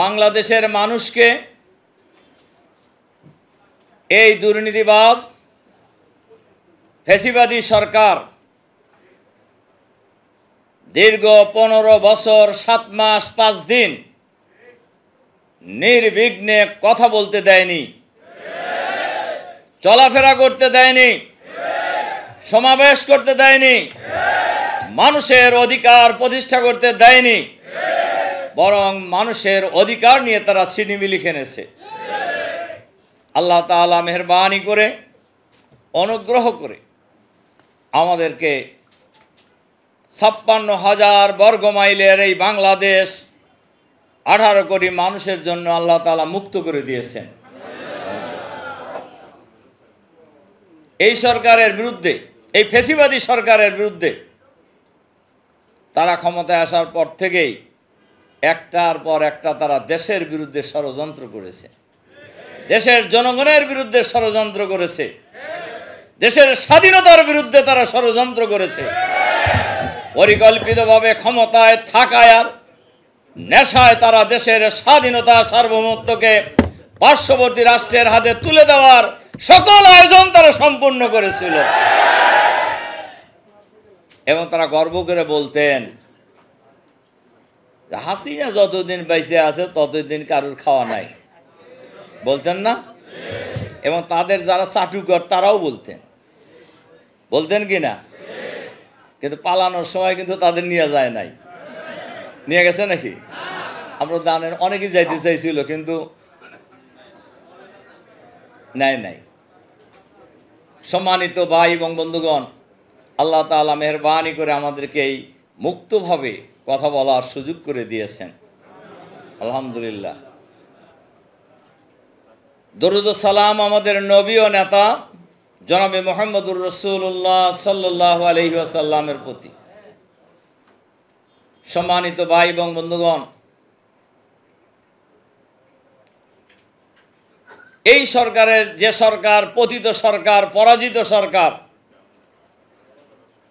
বাংলাদেশের মানুষকে এই দুর্নীতিবাদ ফেসিবাদী সরকার দীর্ঘ পনেরো বছর সাত মাস পাঁচ দিন নির্বিঘ্নে কথা বলতে দেয়নি চলাফেরা করতে দেয়নি সমাবেশ করতে দেয়নি মানুষের অধিকার প্রতিষ্ঠা করতে দেয়নি বরং মানুষের অধিকার নিয়ে তারা লিখে খেনেছে আল্লাহ তালা মেহরবানি করে অনুগ্রহ করে আমাদেরকে ছাপ্পান্ন হাজার বর্গ মাইলের এই বাংলাদেশ আঠারো কোটি মানুষের জন্য আল্লাহ তালা মুক্ত করে দিয়েছেন এই সরকারের বিরুদ্ধে এই ফেসিবাদী সরকারের বিরুদ্ধে তারা ক্ষমতায় আসার পর থেকেই একটার পর একটা তারা দেশের বিরুদ্ধে ষড়যন্ত্র করেছে দেশের জনগণের বিরুদ্ধে ষড়যন্ত্র করেছে দেশের স্বাধীনতার বিরুদ্ধে তারা ষড়যন্ত্র করেছে পরিকল্পিতভাবে ক্ষমতায় থাকায় আর নেশায় তারা দেশের স্বাধীনতা সার্বভৌমত্বকে পার্শ্ববর্তী রাষ্ট্রের হাতে তুলে দেওয়ার সকল আয়োজন তারা সম্পূর্ণ করেছিল এবং তারা গর্ব করে বলতেন হাসিনা যতদিন বেঁচে আছে ততদিন কারুর খাওয়া নাই বলতেন না এবং তাদের যারা চাটুকর তারাও বলতেন বলতেন কি না কিন্তু পালানোর সময় কিন্তু তাদের নিয়ে যায় নাই নিয়ে গেছে নাকি আমরা দানের অনেকেই যাইতে চাইছিল কিন্তু নাই নাই সম্মানিত ভাই এবং বন্ধুগণ আল্লাহ তালা মেহরবানি করে আমাদেরকে এই মুক্তভাবে কথা বলার সুযোগ করে দিয়েছেন আলহামদুলিল্লাহ দরুদ সালাম আমাদের নবী ও নেতা জনাবে মোহাম্মদুর রসুল্লাহ সাল্লাহ আলহিহাসাল্লামের প্রতি সম্মানিত ভাই এবং বন্ধুগণ এই সরকারের যে সরকার পতিত সরকার পরাজিত সরকার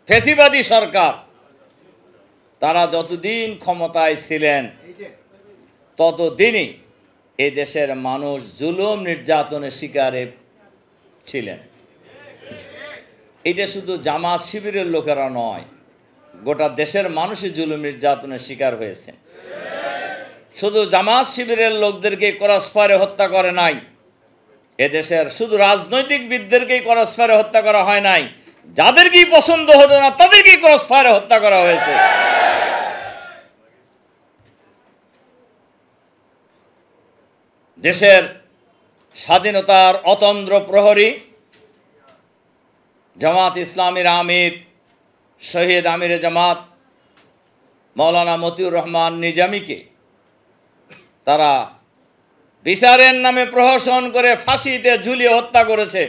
ফেসিবাদী সরকার তারা যতদিন ক্ষমতায় ছিলেন ততদিনই এই দেশের মানুষ জুলুম নির্যাতনের শিকারে ছিলেন এটা শুধু জামাত শিবিরের লোকেরা নয় গোটা দেশের মানুষই জুলুম নির্যাতনের শিকার হয়েছে শুধু জামাত শিবিরের লোকদেরকে করাসপারে হত্যা করে নাই এদেশের শুধু রাজনৈতিক বিদদেরকেই করাসপারে হত্যা করা হয় নাই যাদেরকেই পছন্দ হতো না তাদেরকেই করাসপারে হত্যা করা হয়েছে দেশের স্বাধীনতার অতন্দ্র প্রহরী জামাত ইসলামের আমির শহীদ আমির জামাত মৌলানা মতিউর রহমান নিজামিকে তারা বিচারের নামে প্রহসন করে ফাঁসিতে ঝুলিয়ে হত্যা করেছে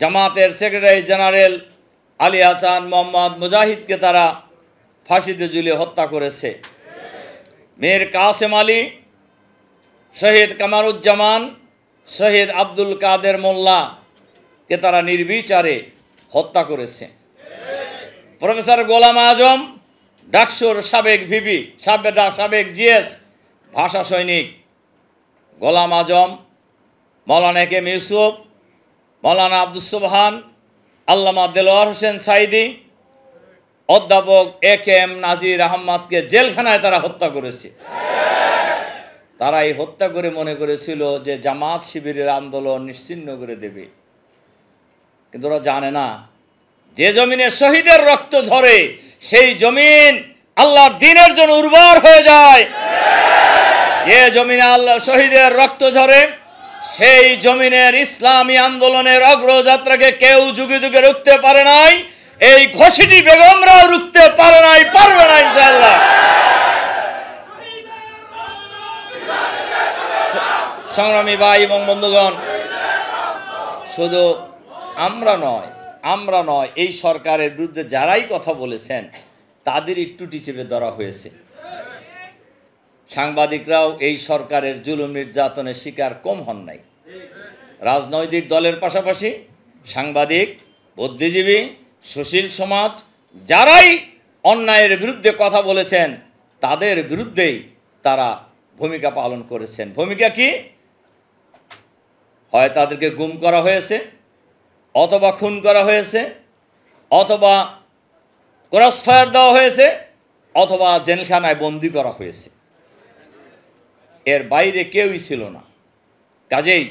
জামাতের সেক্রেটারি জেনারেল আলী হাসান মোহাম্মদ মুজাহিদকে তারা ফাঁসিতে ঝুলিয়ে হত্যা করেছে মেয়ের কাসেম আলী শহীদ কামারুজ্জামান শহীদ আব্দুল কাদের মোল্লাকে তারা নির্বিচারে হত্যা করেছে প্রফেসর গোলাম আজম ডাকসুর সাবেক ভিবি সাবেক জিএস ভাষা সৈনিক গোলাম আজম মৌলানা কেম ইউসুফ মৌলানা আব্দুল সুবহান আল্লামা দেলোয়ার হোসেন সাইদি অধ্যাপক এ কে এম নাজির আহম্মদকে জেলখানায় তারা হত্যা করেছে তারা এই হত্যা করে মনে করেছিল যে জামাত শিবিরের আন্দোলন নিশ্চিন্ন করে দেবে কিন্তু ওরা জানে না যে জমিনে শহীদের রক্ত ঝরে সেই জমিন আল্লাহর দিনের জন্য উর্বর হয়ে যায় যে জমিনে আল্লাহ শহীদের রক্ত ঝরে সেই জমিনের ইসলামী আন্দোলনের অগ্রযাত্রাকে কেউ যুগে যুগে রুখতে পারে নাই এই ঘষিটি বেগমরাও রুখতে পারে নাই পারবে না ইনশাল্লাহ সংগ্রামী ভাই এবং বন্ধুগণ শুধু আমরা নয় আমরা নয় এই সরকারের বিরুদ্ধে যারাই কথা বলেছেন তাদের একটু টিচেপে ধরা হয়েছে সাংবাদিকরাও এই সরকারের জুলুম নির্যাতনের শিকার কম হন নাই রাজনৈতিক দলের পাশাপাশি সাংবাদিক বুদ্ধিজীবী সুশীল সমাজ যারাই অন্যায়ের বিরুদ্ধে কথা বলেছেন তাদের বিরুদ্ধেই তারা ভূমিকা পালন করেছেন ভূমিকা কি হয় তাদেরকে গুম করা হয়েছে অথবা খুন করা হয়েছে অথবা ক্রস ফায়ার দেওয়া হয়েছে অথবা জেলখানায় বন্দি করা হয়েছে এর বাইরে কেউই ছিল না কাজেই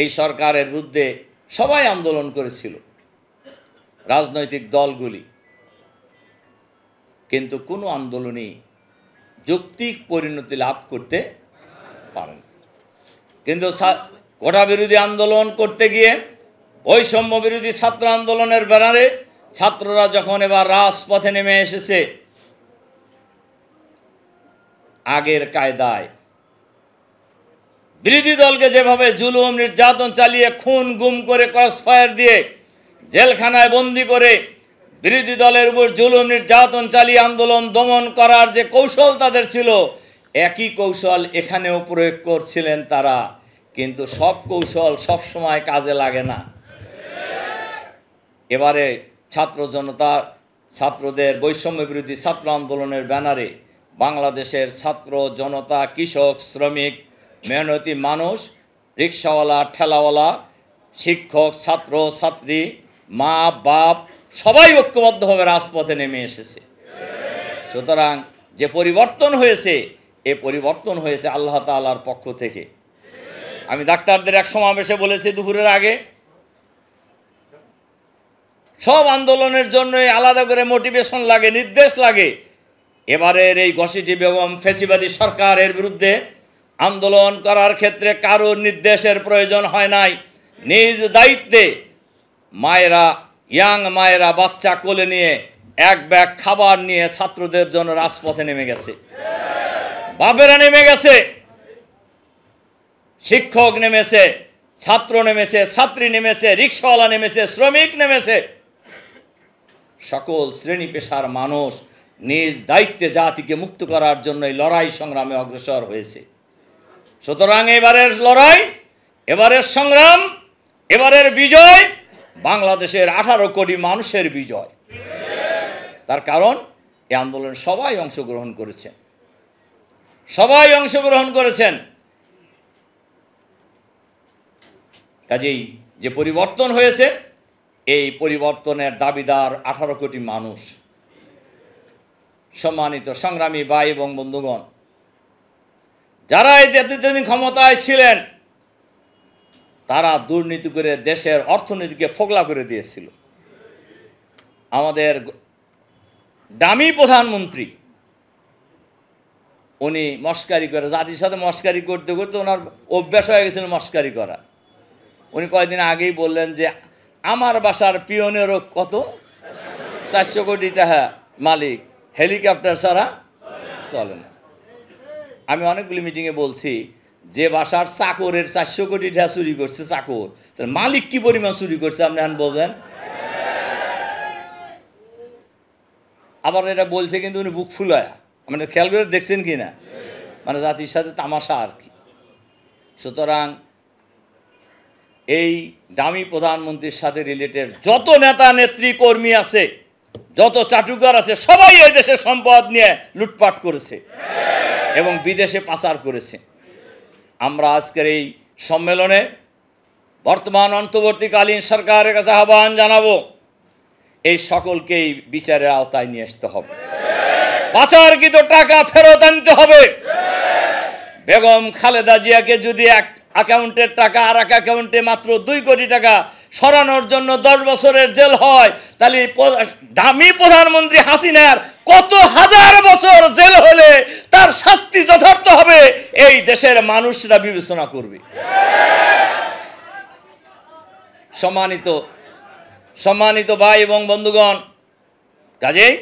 এই সরকারের বিরুদ্ধে সবাই আন্দোলন করেছিল রাজনৈতিক দলগুলি কিন্তু কোনো আন্দোলনই যৌক্তিক পরিণতি লাভ করতে পারেন কিন্তু কোটা বিরোধী আন্দোলন করতে গিয়ে বৈষম্য বিরোধী ছাত্র আন্দোলনের ব্যানারে ছাত্ররা যখন এবার রাজপথে নেমে এসেছে আগের কায়দায় বিরোধী দলকে যেভাবে জুলুম নির্যাতন চালিয়ে খুন গুম করে ক্রসফায়ার দিয়ে জেলখানায় বন্দি করে বিরোধী দলের উপর জুলুম নির্যাতন চালিয়ে আন্দোলন দমন করার যে কৌশল তাদের ছিল একই কৌশল এখানেও প্রয়োগ করছিলেন তারা কিন্তু সব কৌশল সব সময় কাজে লাগে না এবারে ছাত্র জনতার ছাত্রদের বৈষম্য বিরোধী ছাত্র আন্দোলনের ব্যানারে বাংলাদেশের ছাত্র জনতা কৃষক শ্রমিক মেহনতি মানুষ রিক্সাওয়ালা ঠেলাওয়ালা শিক্ষক ছাত্র ছাত্রী মা বাপ সবাই ঐক্যবদ্ধভাবে রাজপথে নেমে এসেছে সুতরাং যে পরিবর্তন হয়েছে এ পরিবর্তন হয়েছে আল্লাহ তালার পক্ষ থেকে আমি ডাক্তারদের এক সমাবেশে বলেছি দুপুরের আগে সব আন্দোলনের জন্য আলাদা করে মোটিভেশন লাগে নির্দেশ লাগে এবারের এই ঘষিটি বেগম ফেসিবাদী সরকারের বিরুদ্ধে আন্দোলন করার ক্ষেত্রে কারোর নির্দেশের প্রয়োজন হয় নাই নিজ দায়িত্বে মায়েরা ইয়াং মায়েরা বাচ্চা কোলে নিয়ে এক ব্যাগ খাবার নিয়ে ছাত্রদের জন্য রাজপথে নেমে গেছে বাপেরা নেমে গেছে শিক্ষক নেমেছে ছাত্র নেমেছে ছাত্রী নেমেছে রিক্সাওয়ালা নেমেছে শ্রমিক নেমেছে সকল শ্রেণী পেশার মানুষ নিজ দায়িত্বে জাতিকে মুক্ত করার জন্য এই লড়াই সংগ্রামে অগ্রসর হয়েছে সুতরাং এবারের লড়াই এবারের সংগ্রাম এবারের বিজয় বাংলাদেশের আঠারো কোটি মানুষের বিজয় তার কারণ এই আন্দোলনে সবাই অংশগ্রহণ করেছেন সবাই অংশগ্রহণ করেছেন কাজেই যে পরিবর্তন হয়েছে এই পরিবর্তনের দাবিদার আঠারো কোটি মানুষ সম্মানিত সংগ্রামী ভাই এবং বন্ধুগণ যারা এই এতদিন ক্ষমতায় ছিলেন তারা দুর্নীতি করে দেশের অর্থনীতিকে ফোকলা করে দিয়েছিল আমাদের দামি প্রধানমন্ত্রী উনি মস্কারি করে জাতির সাথে মস্কারি করতে করতে ওনার অভ্যাস হয়ে গেছিল মস্কারি করা উনি কয়েকদিন আগেই বললেন যে আমার বাসার পিয়নেরও কত চারশো কোটি টাকা মালিক হেলিকপ্টার ছাড়া চলে না আমি অনেকগুলি মিটিংয়ে বলছি যে বাসার চাকরের চারশো কোটি টাকা চুরি করছে চাকর তাহলে মালিক কি পরিমাণ চুরি করছে আপনি এখন বলবেন আবার এটা বলছে কিন্তু উনি বুক ফুলায়া মানে খেয়াল করে দেখছেন কি না মানে জাতির সাথে তামাশা আর কি সুতরাং এই দামি প্রধানমন্ত্রীর সাথে রিলেটেড যত নেতা নেত্রী কর্মী আছে যত চাটুকার আছে সবাই এই দেশের সম্পদ নিয়ে লুটপাট করেছে এবং বিদেশে পাচার করেছে আমরা আজকের এই সম্মেলনে বর্তমান অন্তর্বর্তীকালীন সরকারের কাছে আহ্বান জানাবো এই সকলকেই বিচারের আওতায় নিয়ে আসতে হবে পাচারকৃত টাকা ফেরত আনতে হবে বেগম খালেদা জিয়াকে যদি এক অ্যাকাউন্টের টাকা আর এক অ্যাকাউন্টে মাত্র দুই কোটি টাকা সরানোর জন্য দশ বছরের জেল হয় তাহলে দামি প্রধানমন্ত্রী হাসিনার কত হাজার বছর জেল হলে তার শাস্তি যথার্থ হবে এই দেশের মানুষরা বিবেচনা করবে সম্মানিত সম্মানিত ভাই এবং বন্ধুগণ কাজেই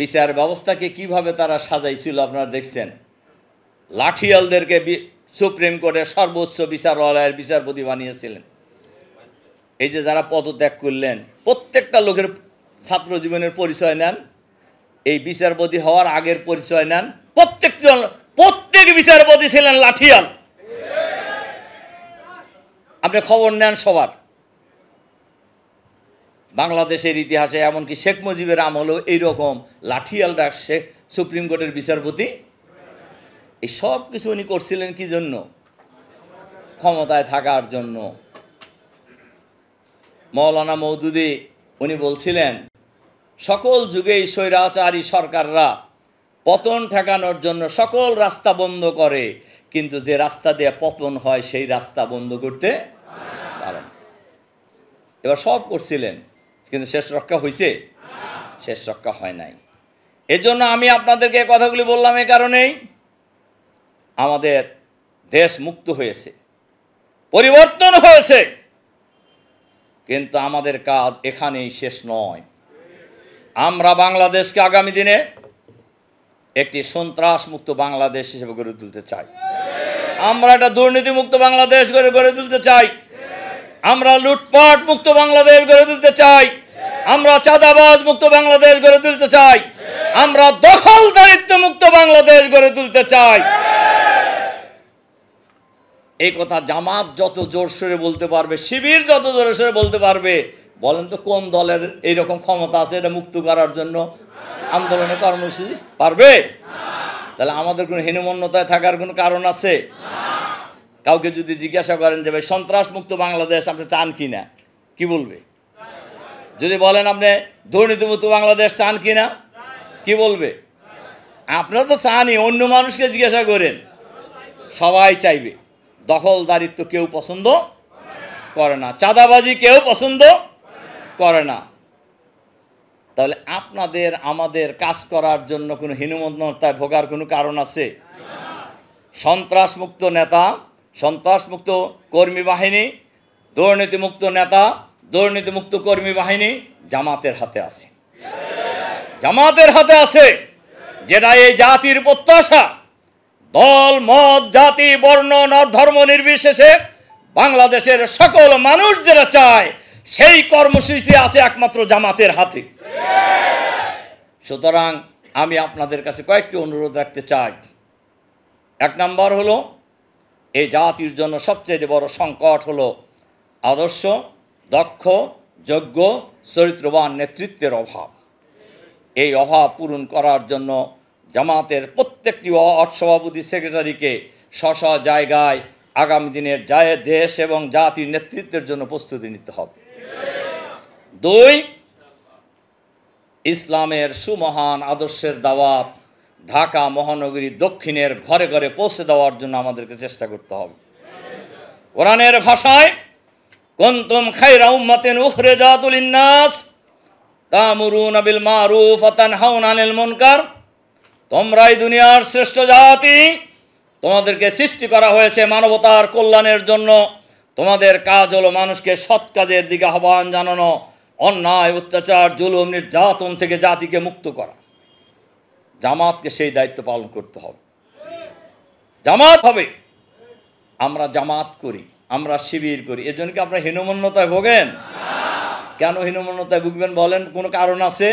বিচার ব্যবস্থাকে কিভাবে তারা সাজাইছিল আপনারা দেখছেন লাঠিয়ালদেরকে সুপ্রিম কোর্টের সর্বোচ্চ বিচারালয়ের বিচারপতি বানিয়েছিলেন এই যে যারা পদত্যাগ করলেন প্রত্যেকটা লোকের ছাত্র জীবনের পরিচয় নেন এই বিচারপতি হওয়ার আগের পরিচয় নেন প্রত্যেকজন প্রত্যেক বিচারপতি ছিলেন লাঠিয়াল আপনি খবর নেন সবার বাংলাদেশের ইতিহাসে এমনকি শেখ মুজিবের আমলেও এইরকম লাঠিয়াল ডাক শেখ সুপ্রিম কোর্টের বিচারপতি এই সব কিছু উনি করছিলেন কি জন্য ক্ষমতায় থাকার জন্য মৌলানা মৌদুদি উনি বলছিলেন সকল যুগেই স্বৈরাচারী সরকাররা পতন ঠেকানোর জন্য সকল রাস্তা বন্ধ করে কিন্তু যে রাস্তা দিয়ে পতন হয় সেই রাস্তা বন্ধ করতে পারেন এবার সব করছিলেন কিন্তু শেষ রক্ষা হয়েছে শেষ রক্ষা হয় নাই এজন্য আমি আপনাদেরকে কথাগুলি বললাম এ কারণেই আমাদের দেশ মুক্ত হয়েছে পরিবর্তন হয়েছে কিন্তু আমাদের কাজ এখানেই শেষ নয় আমরা বাংলাদেশকে আগামী দিনে একটি সন্ত্রাসমুক্ত বাংলাদেশ হিসেবে গড়ে তুলতে চাই আমরা একটা দুর্নীতিমুক্ত বাংলাদেশ গড়ে গড়ে তুলতে চাই আমরা লুটপাট মুক্ত বাংলাদেশ গড়ে তুলতে চাই আমরা চাঁদাবাজ মুক্ত বাংলাদেশ গড়ে তুলতে চাই আমরা দখল দারিত্ব মুক্ত বাংলাদেশ গড়ে তুলতে চাই এই কথা জামাত যত জোর সরে বলতে পারবে শিবির যত জোর সরে বলতে পারবে বলেন তো কোন দলের এইরকম ক্ষমতা আছে এটা মুক্ত করার জন্য আন্দোলনে কর্মসূচি পারবে তাহলে আমাদের কোনো হীনমন্যতায় থাকার কোনো কারণ আছে কাউকে যদি জিজ্ঞাসা করেন যে ভাই সন্ত্রাস মুক্ত বাংলাদেশ আপনি চান কি না কী বলবে যদি বলেন আপনি দুর্নীতিমুক্ত বাংলাদেশ চান কি না কী বলবে আপনারা তো চানই অন্য মানুষকে জিজ্ঞাসা করেন সবাই চাইবে দখলদারিত্ব কেউ পছন্দ করে না চাঁদাবাজি কেউ পছন্দ করে না তাহলে আপনাদের আমাদের কাজ করার জন্য কোনো হীনমন্যতায় ভোগার কোনো কারণ আছে সন্ত্রাসমুক্ত নেতা সন্ত্রাসমুক্ত কর্মী বাহিনী দুর্নীতিমুক্ত নেতা দুর্নীতিমুক্ত কর্মী বাহিনী জামাতের হাতে আছে জামাতের হাতে আছে যেটা এই জাতির প্রত্যাশা দল মত জাতি বর্ণ ধর্ম নির্বিশেষে বাংলাদেশের সকল মানুষ যারা চায় সেই কর্মসূচি আছে একমাত্র জামাতের হাতে সুতরাং আমি আপনাদের কাছে কয়েকটি অনুরোধ রাখতে চাই এক নম্বর হলো এই জাতির জন্য সবচেয়ে বড় সংকট হলো আদর্শ দক্ষ যোগ্য চরিত্রবান নেতৃত্বের অভাব এই অভাব পূরণ করার জন্য জামাতের প্রত্যেকটি অসভাপতি সভাপতি সেক্রেটারিকে স্ব জায়গায় আগামী দিনের যায় দেশ এবং জাতির নেতৃত্বের জন্য প্রস্তুতি নিতে হবে দুই ইসলামের সুমহান আদর্শের দাওয়াত ঢাকা মহানগরী দক্ষিণের ঘরে ঘরে পৌঁছে দেওয়ার জন্য আমাদেরকে চেষ্টা করতে হবে কোরআনের ভাষায় কন্তুম খাইরা উম্মাতেন উহরে জাতুল ইন্নাস তামুরুন আবিল মারুফ আতান হাউন আনিল মনকার তোমরাই দুনিয়ার শ্রেষ্ঠ জাতি তোমাদেরকে সৃষ্টি করা হয়েছে মানবতার কল্যাণের জন্য তোমাদের কাজ হলো মানুষকে সৎ কাজের দিকে আহ্বান জানানো অন্যায় অত্যাচার জুলুম নির্যাতন থেকে জাতিকে মুক্ত করা জামাতকে সেই দায়িত্ব পালন করতে হবে জামাত হবে আমরা জামাত করি আমরা শিবির করি এজন্য কি আপনারা হীনমন্যতায় ভোগেন কেন হীনমন্যতায় ভুগবেন বলেন কোনো কারণ আছে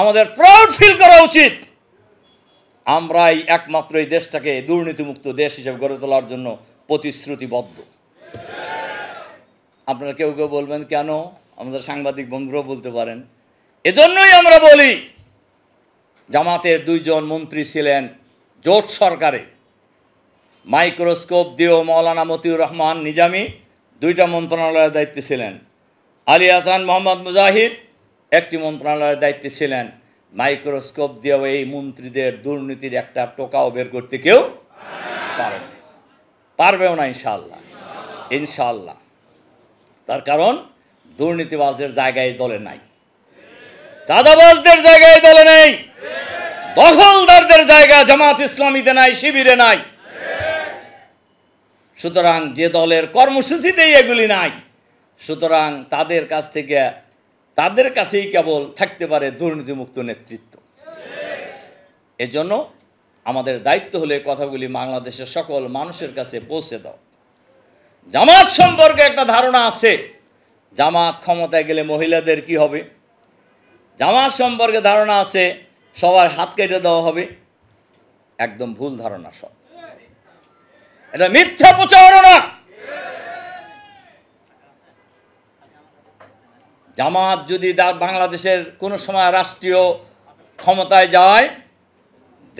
আমাদের প্রাউড ফিল করা উচিত আমরাই একমাত্র এই দেশটাকে দুর্নীতিমুক্ত দেশ হিসেবে গড়ে তোলার জন্য প্রতিশ্রুতিবদ্ধ আপনারা কেউ কেউ বলবেন কেন আমাদের সাংবাদিক বন্ধুরাও বলতে পারেন এজন্যই আমরা বলি জামাতের দুইজন মন্ত্রী ছিলেন জোট সরকারে মাইক্রোস্কোপ দিয়েও মৌলানা মতিউর রহমান নিজামি দুইটা মন্ত্রণালয়ের দায়িত্বে ছিলেন আলী হাসান মোহাম্মদ মুজাহিদ একটি মন্ত্রণালয়ের দায়িত্বে ছিলেন মাইক্রোস্কোপ দিয়েও এই মন্ত্রীদের দুর্নীতির একটা টোকাও বের করতে কেউ পারেন পারবেও না ইনশাল্লাহ ইনশাল্লাহ তার কারণ দুর্নীতিবাজদের জায়গায় দলে নাই চাঁদাবাজদের জায়গায় দলে নেই দখলদারদের জায়গা জামাত ইসলামীতে নাই শিবিরে নাই সুতরাং যে দলের কর্মসূচিতেই এগুলি নাই সুতরাং তাদের কাছ থেকে তাদের কাছেই কেবল থাকতে পারে দুর্নীতিমুক্ত নেতৃত্ব এজন্য আমাদের দায়িত্ব হলে কথাগুলি বাংলাদেশের সকল মানুষের কাছে পৌঁছে দাও জামাত সম্পর্কে একটা ধারণা আছে জামাত ক্ষমতায় গেলে মহিলাদের কি হবে জামাত সম্পর্কে ধারণা আছে সবার হাত কেটে দেওয়া হবে একদম ভুল ধারণা সব এটা মিথ্যা প্রচারণা জামাত যদি বাংলাদেশের কোনো সময় রাষ্ট্রীয় ক্ষমতায় যায়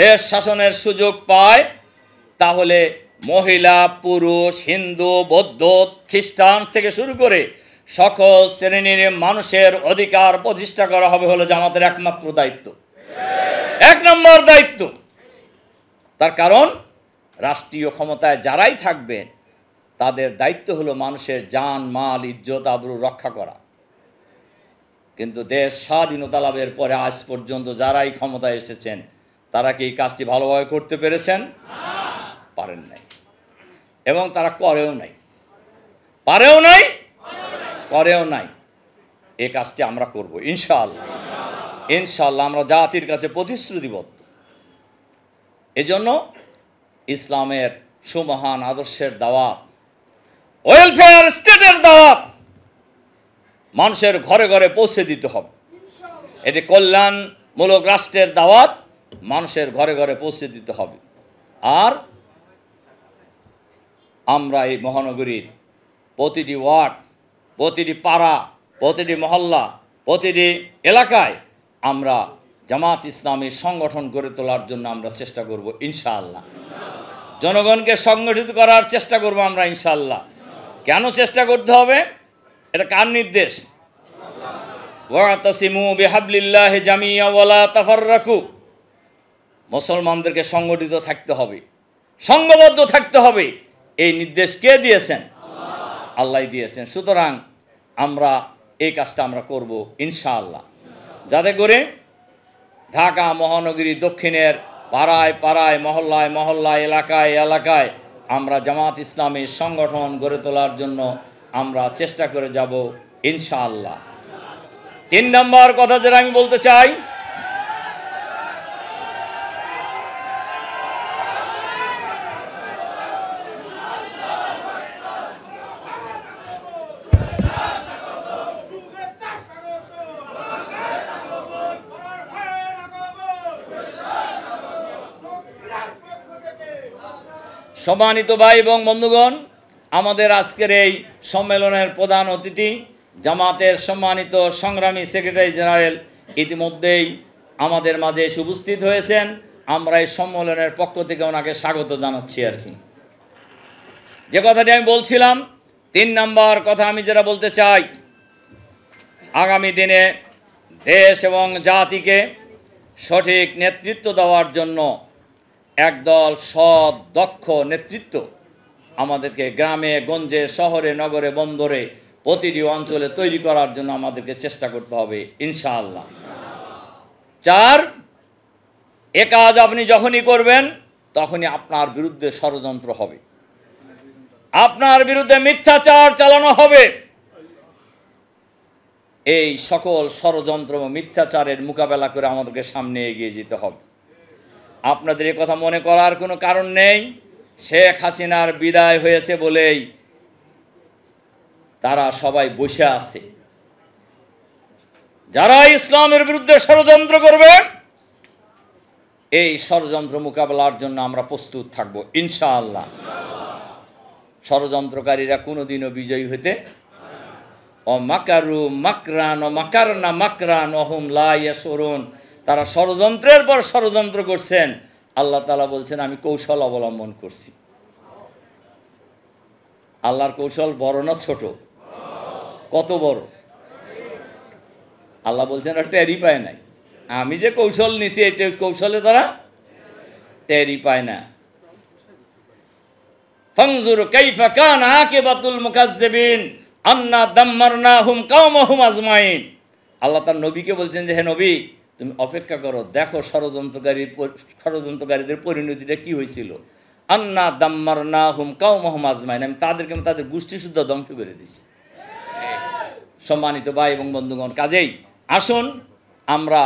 দেশ শাসনের সুযোগ পায় তাহলে মহিলা পুরুষ হিন্দু বৌদ্ধ খ্রিস্টান থেকে শুরু করে সকল শ্রেণীর মানুষের অধিকার প্রতিষ্ঠা করা হবে হলো জামাতের একমাত্র দায়িত্ব এক নম্বর দায়িত্ব তার কারণ রাষ্ট্রীয় ক্ষমতায় যারাই থাকবেন তাদের দায়িত্ব হলো মানুষের যান মাল ইজ্জত আবরু রক্ষা করা কিন্তু দেশ স্বাধীনতা লাভের পরে আজ পর্যন্ত যারাই ক্ষমতায় এসেছেন তারা কি এই কাজটি ভালোভাবে করতে পেরেছেন পারেন নাই এবং তারা করেও নাই পারেও নাই করেও নাই এ কাজটি আমরা করব ইনশাআল্লাহ ইনশাআল্লাহ আমরা জাতির কাছে প্রতিশ্রুতিবদ্ধ এজন্য ইসলামের সুমহান আদর্শের দাওয়াত ওয়েলফেয়ার স্টেটের দাওয়াত মানুষের ঘরে ঘরে পৌঁছে দিতে হবে এটি কল্যাণমূলক রাষ্ট্রের দাওয়াত মানুষের ঘরে ঘরে পৌঁছে দিতে হবে আর আমরা এই মহানগরীর প্রতিটি ওয়ার্ড প্রতিটি পাড়া প্রতিটি মহল্লা প্রতিটি এলাকায় আমরা জামাত ইসলামের সংগঠন গড়ে তোলার জন্য আমরা চেষ্টা করব ইনশাআল্লাহ জনগণকে সংগঠিত করার চেষ্টা করব আমরা ইনশাআল্লাহ কেন চেষ্টা করতে হবে এটা কার নির্দেশ বেহাবলিল্লাহ মুসলমানদেরকে সংগঠিত থাকতে হবে সংঘবদ্ধ থাকতে হবে এই নির্দেশ কে দিয়েছেন আল্লাহ দিয়েছেন সুতরাং আমরা এই কাজটা আমরা করব ইনশাআল্লাহ যাতে করে ঢাকা মহানগরী দক্ষিণের পাড়ায় পাড়ায় মহল্লায় মহল্লায় এলাকায় এলাকায় আমরা জামাত ইসলামের সংগঠন গড়ে তোলার জন্য আমরা চেষ্টা করে যাব ইনশাআল্লাহ তিন নম্বর কথা যেটা আমি বলতে চাই সম্মানিত ভাই এবং বন্ধুগণ আমাদের আজকের এই সম্মেলনের প্রধান অতিথি জামাতের সম্মানিত সংগ্রামী সেক্রেটারি জেনারেল ইতিমধ্যেই আমাদের মাঝে এসে উপস্থিত হয়েছেন আমরা এই সম্মেলনের পক্ষ থেকে ওনাকে স্বাগত জানাচ্ছি আর কি যে কথাটি আমি বলছিলাম তিন নম্বর কথা আমি যেটা বলতে চাই আগামী দিনে দেশ এবং জাতিকে সঠিক নেতৃত্ব দেওয়ার জন্য একদল সৎ দক্ষ নেতৃত্ব আমাদেরকে গ্রামে গঞ্জে শহরে নগরে বন্দরে প্রতিটি অঞ্চলে তৈরি করার জন্য আমাদেরকে চেষ্টা করতে হবে ইনশাআল্লাহ চার এ কাজ আপনি যখনই করবেন তখনই আপনার বিরুদ্ধে ষড়যন্ত্র হবে আপনার বিরুদ্ধে মিথ্যাচার চালানো হবে এই সকল ষড়যন্ত্র এবং মিথ্যাচারের মোকাবেলা করে আমাদেরকে সামনে এগিয়ে যেতে হবে আপনাদের এ কথা মনে করার কোনো কারণ নেই শেখ হাসিনার বিদায় হয়েছে বলেই তারা সবাই বসে আছে যারা ইসলামের বিরুদ্ধে ষড়যন্ত্র করবে এই ষড়যন্ত্র মোকাবেলার জন্য আমরা প্রস্তুত থাকবো ইনশাআল্লাহ ষড়যন্ত্রকারীরা কোনোদিনও বিজয়ী হতে ও মাকারু মাকরান ও না মাকরান অহম লাই সরুন তারা ষড়যন্ত্রের পর ষড়যন্ত্র করছেন আল্লাহ তালা বলছেন আমি কৌশল অবলম্বন করছি আল্লাহর কৌশল বড় না ছোট কত বড় আল্লাহ বলছেন আর ট্যারি পায় নাই আমি যে কৌশল নিছি এই কৌশলে তারা টেরি পায় না ফংজুর কাইফা কান আকিবাতুল মুকাজ্জিবিন আন্না দাম্মারনাহুম হুম আজমাইন আল্লাহ তার নবীকে বলছেন যে হে নবী তুমি অপেক্ষা করো দেখো ষড়যন্ত্রকারী ষড়যন্ত্রকারীদের পরিণতিটা কী হয়েছিল আন্না দাম্মার না হুম কাউ মোহাম্মদ আজমাইন আমি তাদেরকে আমি তাদের গোষ্ঠীশুদ্ধ ধ্বংস করে দিছি সম্মানিত ভাই এবং বন্ধুগণ কাজেই আসুন আমরা